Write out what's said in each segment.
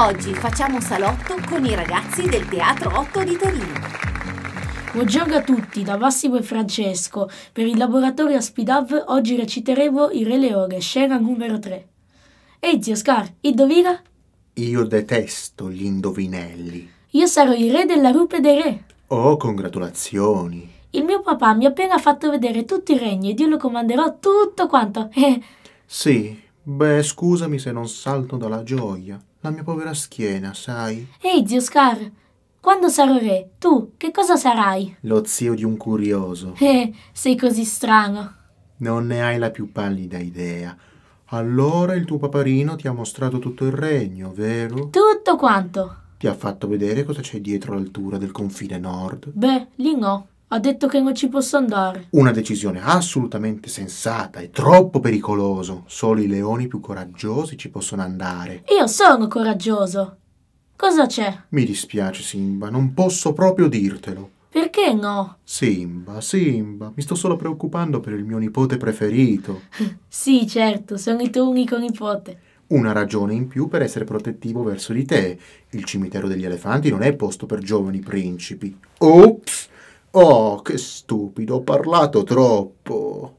Oggi facciamo salotto con i ragazzi del Teatro 8 di Torino. Buongiorno a tutti, da Massimo e Francesco. Per il laboratorio a Spidav oggi reciteremo Il Re Leone, scena numero 3. Ehi zio Scar, indovina? Io detesto gli indovinelli. Io sarò il re della rupe dei re. Oh, congratulazioni. Il mio papà mi ha appena fatto vedere tutti i regni ed io lo comanderò tutto quanto. sì, beh, scusami se non salto dalla gioia la mia povera schiena, sai? Ehi, zio Scar, quando sarò re, tu che cosa sarai? Lo zio di un curioso. Eh, sei così strano. Non ne hai la più pallida idea. Allora il tuo paparino ti ha mostrato tutto il regno, vero? Tutto quanto. Ti ha fatto vedere cosa c'è dietro l'altura del confine nord? Beh, lì no. Ha detto che non ci posso andare. Una decisione assolutamente sensata, è troppo pericoloso. Solo i leoni più coraggiosi ci possono andare. Io sono coraggioso. Cosa c'è? Mi dispiace, Simba, non posso proprio dirtelo. Perché no? Simba, Simba, mi sto solo preoccupando per il mio nipote preferito. sì, certo, sono il tuo unico nipote. Una ragione in più per essere protettivo verso di te. Il cimitero degli elefanti non è posto per giovani principi. Ops! Oh, che stupido, ho parlato troppo.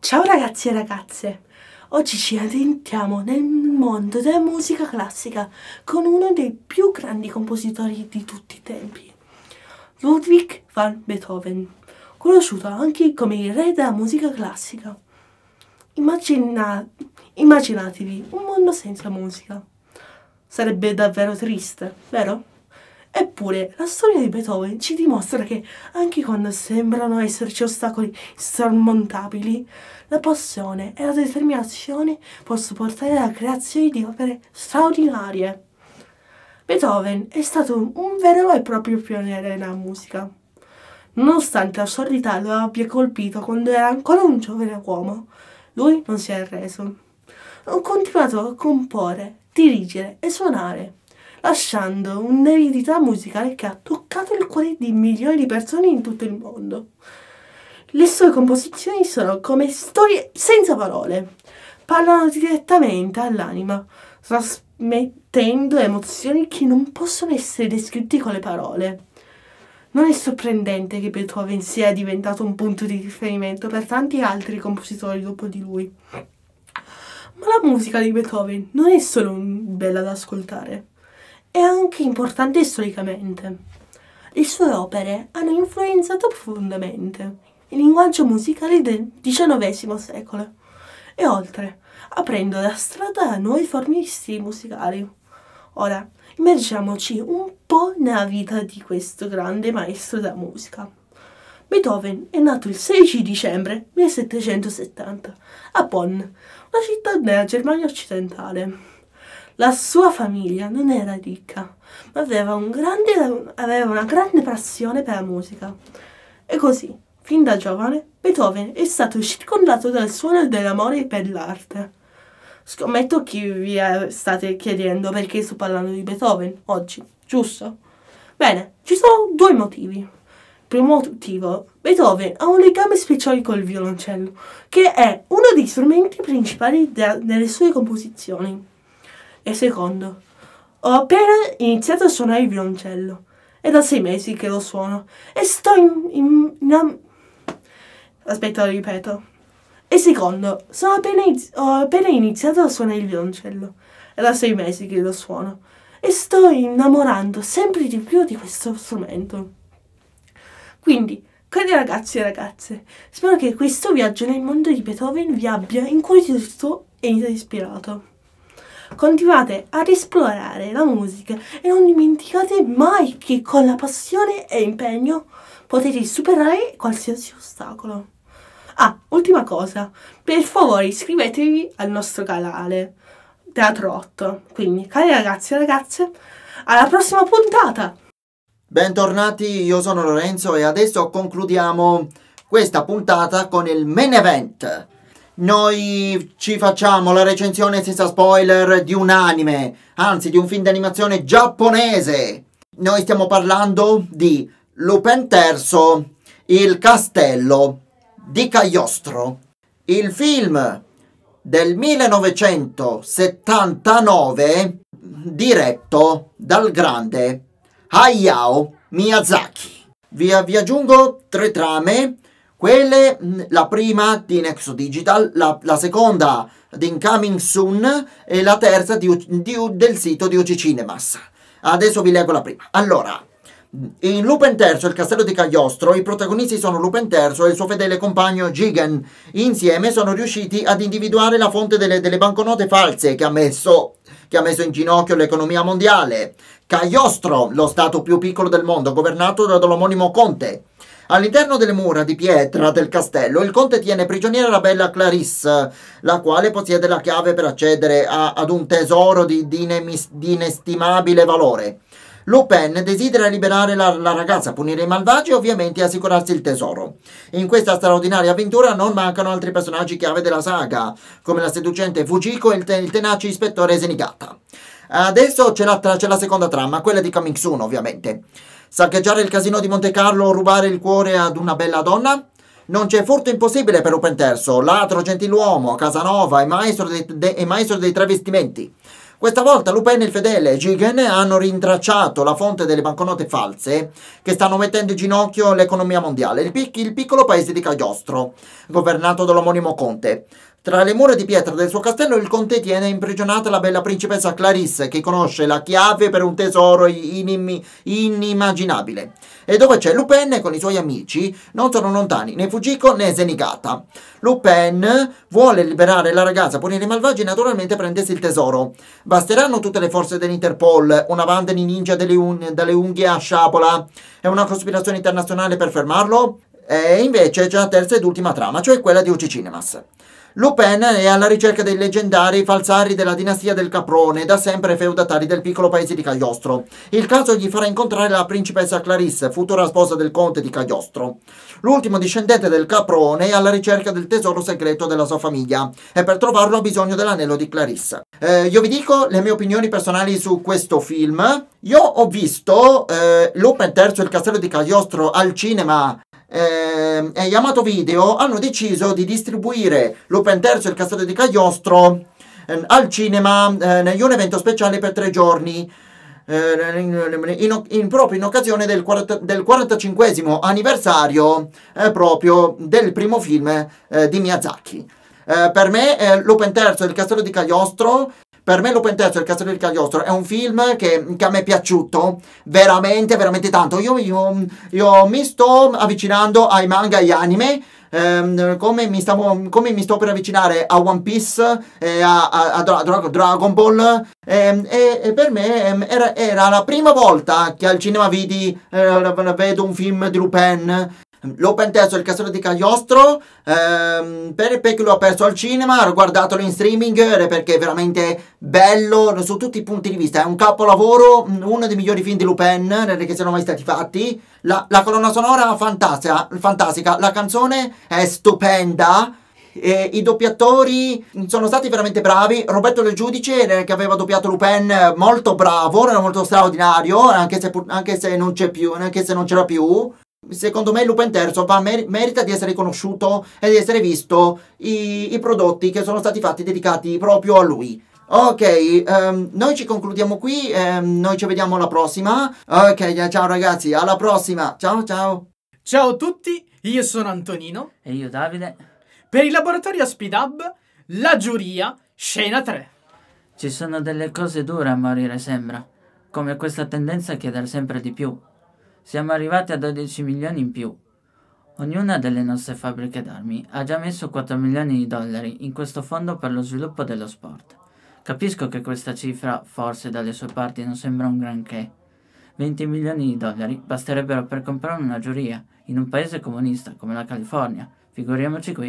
Ciao ragazzi e ragazze. Oggi ci addentriamo nel mondo della musica classica con uno dei più grandi compositori di tutti i tempi, Ludwig van Beethoven, conosciuto anche come il re della musica classica. Immagina, immaginatevi un mondo senza musica. Sarebbe davvero triste, vero? Eppure la storia di Beethoven ci dimostra che anche quando sembrano esserci ostacoli insormontabili, la passione e la determinazione possono portare alla creazione di opere straordinarie. Beethoven è stato un vero e proprio pioniere nella musica. Nonostante la sordità lo abbia colpito quando era ancora un giovane uomo, lui non si è arreso. Ha continuato a comporre, dirigere e suonare lasciando un'eredità musicale che ha toccato il cuore di milioni di persone in tutto il mondo. Le sue composizioni sono come storie senza parole, parlano direttamente all'anima, trasmettendo emozioni che non possono essere descritte con le parole. Non è sorprendente che Beethoven sia diventato un punto di riferimento per tanti altri compositori dopo di lui. Ma la musica di Beethoven non è solo bella da ascoltare, è anche importante storicamente. Le sue opere hanno influenzato profondamente il linguaggio musicale del XIX secolo e oltre, aprendo la strada a nuovi formisti musicali. Ora, immergiamoci un po' nella vita di questo grande maestro della musica. Beethoven è nato il 16 dicembre 1770 a Bonn, una città della Germania occidentale. La sua famiglia non era ricca, ma aveva, un grande, aveva una grande passione per la musica. E così, fin da giovane, Beethoven è stato circondato dal suono dell'amore per l'arte. Scommetto chi vi state chiedendo perché sto parlando di Beethoven oggi, giusto? Bene, ci sono due motivi. Primo motivo, Beethoven ha un legame speciale col violoncello, che è uno degli strumenti principali delle sue composizioni e secondo. Ho appena iniziato a suonare il violoncello. È da sei mesi che lo suono. E sto in... in, in Aspetta, lo ripeto. E secondo, appena ho appena iniziato a suonare il violoncello. È da sei mesi che lo suono. E sto innamorando sempre di più di questo strumento. Quindi, cari ragazzi e ragazze, spero che questo viaggio nel mondo di Beethoven vi abbia incuriosito e ispirato continuate ad esplorare la musica e non dimenticate mai che con la passione e impegno potete superare qualsiasi ostacolo. Ah, ultima cosa, per favore iscrivetevi al nostro canale Teatro 8. Quindi, cari ragazzi e ragazze, alla prossima puntata! Bentornati, io sono Lorenzo e adesso concludiamo questa puntata con il main event noi ci facciamo la recensione senza spoiler di un anime, anzi di un film d'animazione giapponese. Noi stiamo parlando di Lupin III, Il castello di Cagliostro. Il film del 1979 diretto dal grande Hayao Miyazaki. Vi, vi aggiungo tre trame quelle, mm, la prima di Nexo Digital, la, la seconda di Incoming Soon e la terza di, di, del sito di UC Cinemas. Adesso vi leggo la prima. Allora, mm, in Lupin III, il castello di Cagliostro, i protagonisti sono Lupin III e il suo fedele compagno Gigan. Insieme sono riusciti ad individuare la fonte delle, delle banconote false che ha, messo, che ha messo in ginocchio l'economia mondiale. Cagliostro, lo stato più piccolo del mondo, governato dall'omonimo Conte. All'interno delle mura di pietra del castello, il conte tiene prigioniera la bella Clarisse, la quale possiede la chiave per accedere a, ad un tesoro di, di, inemis, di inestimabile valore. Lupin desidera liberare la, la, ragazza, punire i malvagi e ovviamente assicurarsi il tesoro. In questa straordinaria avventura non mancano altri personaggi chiave della saga, come la seducente Fujiko e il, te, il tenace ispettore Senigata. Adesso c'è la, la, seconda trama, quella di Kamixuno ovviamente. Saccheggiare il casino di Monte Carlo o rubare il cuore ad una bella donna? Non c'è furto impossibile per un Terzo, ladro, gentiluomo, Casanova e maestro, dei, de, e maestro dei travestimenti. Questa volta Lupin e il fedele e Gigan hanno rintracciato la fonte delle banconote false che stanno mettendo in ginocchio l'economia mondiale, il, pic il piccolo paese di Cagliostro, governato dall'omonimo conte. Tra le mura di pietra del suo castello il conte tiene imprigionata la bella principessa Clarisse che conosce la chiave per un tesoro inim- inimmaginabile. E dove c'è Lupin con i suoi amici non sono lontani né Fujiko né Zenigata. Lupin vuole liberare la ragazza, punire i malvagi e naturalmente prendersi il tesoro. Basteranno tutte le forze dell'Interpol, una banda di ninja un- dalle unghie a sciabola e una cospirazione internazionale per fermarlo? E invece c'è la terza ed ultima trama, cioè quella di UC Cinemas. Lupin è alla ricerca dei leggendari falsari della dinastia del Caprone, da sempre feudatari del piccolo paese di Cagliostro. Il caso gli farà incontrare la principessa Clarisse, futura sposa del conte di Cagliostro. L'ultimo discendente del Caprone è alla ricerca del tesoro segreto della sua famiglia e per trovarlo ha bisogno dell'anello di Clarisse. Eh, io vi dico le mie opinioni personali su questo film. Io ho visto eh, Lupin III il castello di Cagliostro al cinema eh, e Yamato Video hanno deciso di distribuire l'Open Terzo e il Castello di Cagliostro eh, al cinema eh, in un evento speciale per tre giorni. Eh, in, in, in, proprio in occasione del, 40, del 45 anniversario eh, proprio del primo film eh, di Miyazaki. per me l'Open Terzo e il Castello di Cagliostro per me Lupin Terzo e Il Castello del Cagliostro è un film che, che, a me è piaciuto veramente, veramente tanto. Io, io, io mi sto avvicinando ai manga e agli anime. Ehm, come, mi stavo, come, mi sto per avvicinare a One Piece, e eh, a, a, a Dra- Dragon Ball, ehm, e, e, per me ehm, era, era, la prima volta che al cinema vidi, eh, vedo un film di Lupin L'Open Testo è il castello di Cagliostro ehm, per, perché l'ho perso al cinema, ho guardatelo in streaming perché è veramente bello su tutti i punti di vista, è un capolavoro, uno dei migliori film di Lupin eh, che siano mai stati fatti, la, la colonna sonora fantastica, fantastica, la canzone è stupenda, eh, I doppiatori sono stati veramente bravi. Roberto Del Giudice, eh, che aveva doppiato Lupin, eh, molto bravo, era molto straordinario, anche se, anche se non c'è più, anche se non c'era più secondo me Lupin III va, mer merita di essere conosciuto e di essere visto i, i, prodotti che sono stati fatti dedicati proprio a lui. Ok, um, noi ci concludiamo qui, um, noi ci vediamo alla prossima. Ok, eh, ciao ragazzi, alla prossima. Ciao ciao. Ciao a tutti, io sono Antonino. E io Davide. Per il laboratorio Speed la giuria, scena 3. Ci sono delle cose dure a morire, sembra, come questa tendenza a chiedere sempre di più, siamo arrivati a 12 milioni in più. Ognuna delle nostre fabbriche d'armi ha già messo 4 milioni di dollari in questo fondo per lo sviluppo dello sport. Capisco che questa cifra, forse dalle sue parti, non sembra un granché. 20 milioni di dollari basterebbero per comprare una giuria in un paese comunista come la California. Figuriamoci qui.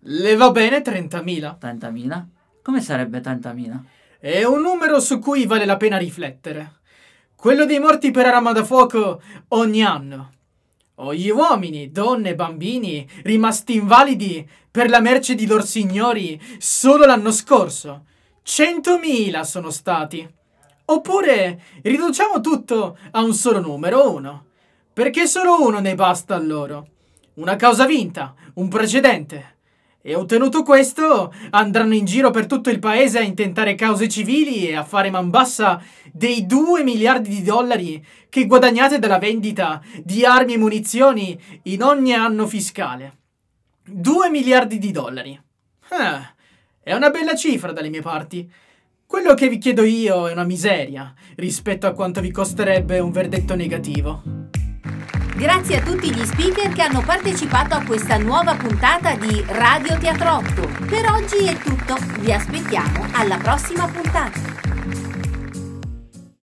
Le va bene 30.000. 30.000? Come sarebbe 30.000? è un numero su cui vale la pena riflettere. Quello dei morti per arma da fuoco ogni anno. O gli uomini, donne, bambini rimasti invalidi per la merce di lor signori solo l'anno scorso. Centomila sono stati. Oppure riduciamo tutto a un solo numero, uno. Perché solo uno ne basta a loro. Una causa vinta, un precedente. E ottenuto questo, andranno in giro per tutto il paese a intentare cause civili e a fare man bassa dei 2 miliardi di dollari che guadagnate dalla vendita di armi e munizioni in ogni anno fiscale. 2 miliardi di dollari. Eh, è una bella cifra dalle mie parti. Quello che vi chiedo io è una miseria rispetto a quanto vi costerebbe un verdetto negativo. Grazie a tutti gli speaker che hanno partecipato a questa nuova puntata di Radio Teatro Teatrotto. Per oggi è tutto, vi aspettiamo alla prossima puntata.